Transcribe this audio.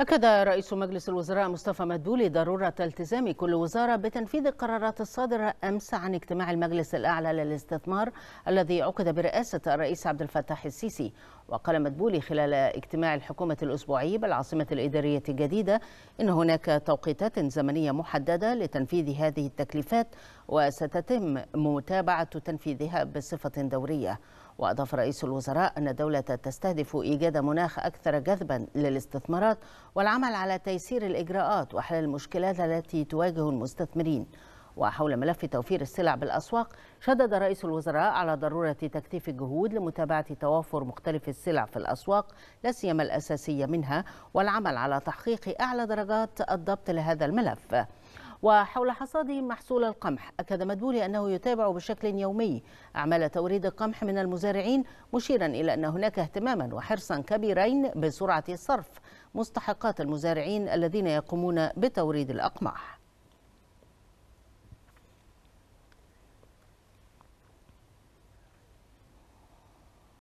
أكد رئيس مجلس الوزراء مصطفى مدبولي ضرورة التزام كل وزارة بتنفيذ القرارات الصادرة أمس عن اجتماع المجلس الأعلى للاستثمار الذي عقد برئاسة الرئيس عبد الفتاح السيسي وقال مدبولي خلال اجتماع الحكومة الأسبوعي بالعاصمة الإدارية الجديدة إن هناك توقيتات زمنية محددة لتنفيذ هذه التكليفات وستتم متابعة تنفيذها بصفة دورية وأضاف رئيس الوزراء أن الدولة تستهدف إيجاد مناخ أكثر جذبا للاستثمارات والعمل على تيسير الإجراءات وحل المشكلات التي تواجه المستثمرين وحول ملف توفير السلع بالأسواق شدد رئيس الوزراء على ضرورة تكثيف الجهود لمتابعة توافر مختلف السلع في الأسواق لا سيما الأساسية منها والعمل على تحقيق أعلى درجات الضبط لهذا الملف وحول حصاد محصول القمح أكد مدبولي أنه يتابع بشكل يومي أعمال توريد القمح من المزارعين مشيرا إلى أن هناك اهتماما وحرصا كبيرين بسرعة صرف مستحقات المزارعين الذين يقومون بتوريد الأقماح